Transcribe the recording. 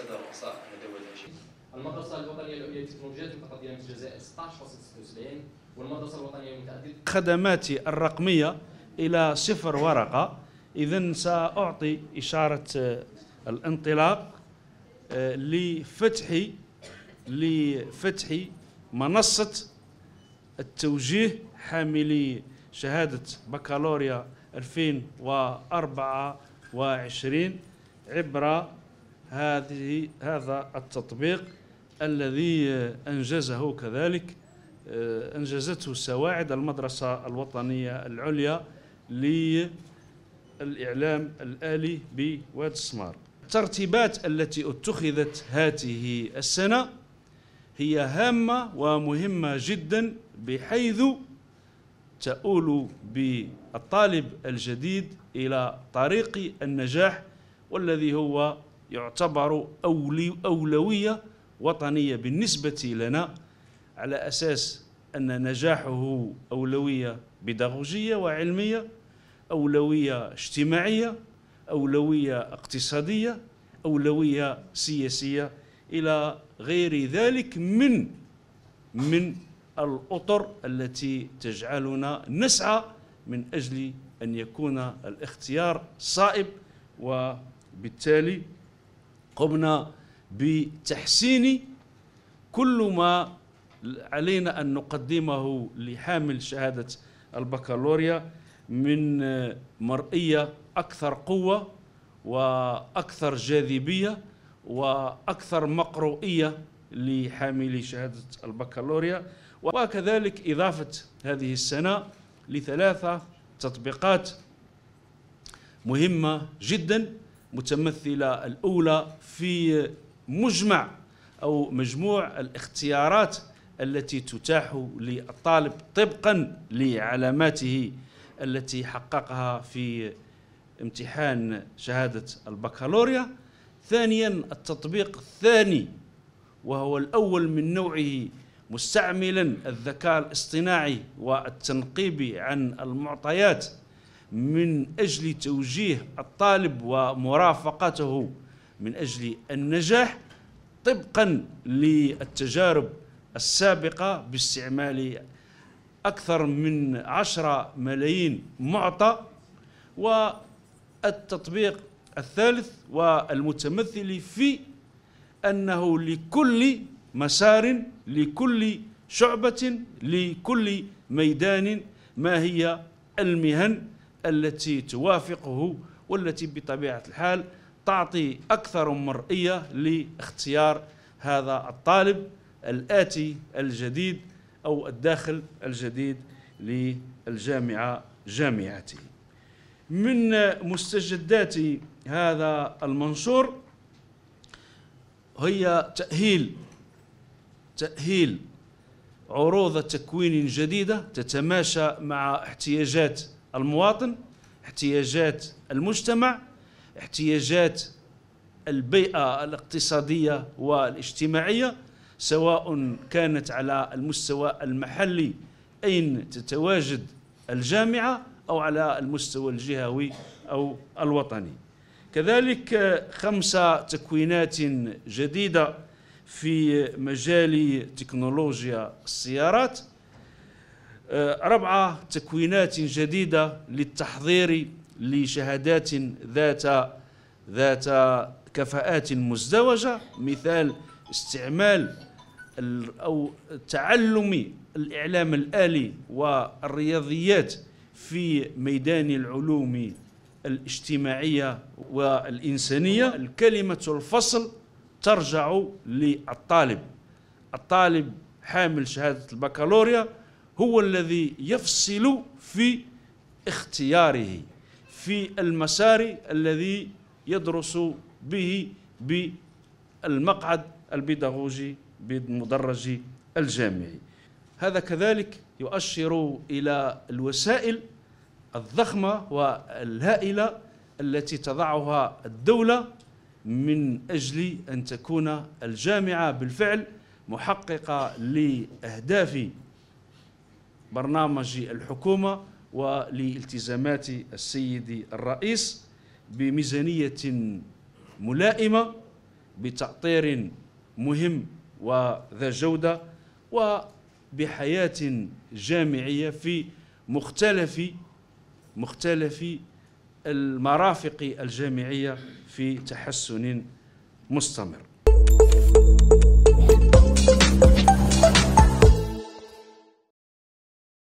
الساده الرؤساء هذا هو المدرسه الوطنيه العليا للتكنولوجيا فقط ديال الجزائر 16.76 والمدرسه الوطنيه المتعدده خدماتي الرقميه الى صفر ورقه اذا ساعطي اشاره آه، الانطلاق آه، لفتح لفتح منصه التوجيه حاملي شهاده بكالوريا 2024 عبر هذه هذا التطبيق الذي انجزه كذلك آه، انجزته سواعد المدرسه الوطنيه العليا للاعلام الالي بواد السمار. الترتيبات التي اتخذت هذه السنه هي هامه ومهمه جدا بحيث تؤول بالطالب الجديد الى طريق النجاح والذي هو يعتبر أولي أولوية وطنية بالنسبة لنا على أساس أن نجاحه أولوية بيداغوجية وعلمية أولوية اجتماعية أولوية اقتصادية أولوية سياسية إلى غير ذلك من من الأطر التي تجعلنا نسعى من أجل أن يكون الاختيار صائب وبالتالي قمنا بتحسين كل ما علينا أن نقدمه لحامل شهادة البكالوريا من مرئية أكثر قوة وأكثر جاذبية وأكثر مقروئية لحاملي شهادة البكالوريا وكذلك إضافة هذه السنة لثلاثة تطبيقات مهمة جداً المتمثلة الأولى في مجمع أو مجموع الاختيارات التي تتاح للطالب طبقا لعلاماته التي حققها في امتحان شهادة البكالوريا ثانيا التطبيق الثاني وهو الأول من نوعه مستعملا الذكاء الاصطناعي والتنقيب عن المعطيات من اجل توجيه الطالب ومرافقته من اجل النجاح طبقا للتجارب السابقه باستعمال اكثر من عشرة ملايين معطى والتطبيق الثالث والمتمثل في انه لكل مسار لكل شعبه لكل ميدان ما هي المهن التي توافقه والتي بطبيعه الحال تعطي اكثر مرئيه لاختيار هذا الطالب الاتي الجديد او الداخل الجديد للجامعه جامعتي. من مستجدات هذا المنشور هي تاهيل تاهيل عروض تكوين جديده تتماشى مع احتياجات المواطن احتياجات المجتمع احتياجات البيئة الاقتصادية والاجتماعية سواء كانت على المستوى المحلي أين تتواجد الجامعة أو على المستوى الجهوي أو الوطني كذلك خمسة تكوينات جديدة في مجال تكنولوجيا السيارات آه، ربعة تكوينات جديدة للتحضير لشهادات ذات ذات كفاءات مزدوجة مثال استعمال أو تعلم الإعلام الآلي والرياضيات في ميدان العلوم الاجتماعية والإنسانية الكلمة الفصل ترجع للطالب الطالب حامل شهادة البكالوريا هو الذي يفصل في اختياره في المسار الذي يدرس به بالمقعد البيداغوجي بالمدرج الجامعي هذا كذلك يؤشر الى الوسائل الضخمه والهائله التي تضعها الدوله من اجل ان تكون الجامعه بالفعل محققه لاهداف برنامج الحكومة ولالتزامات السيد الرئيس بميزانية ملائمة بتأطير مهم وذا جودة وبحياة جامعية في مختلف مختلف المرافق الجامعية في تحسن مستمر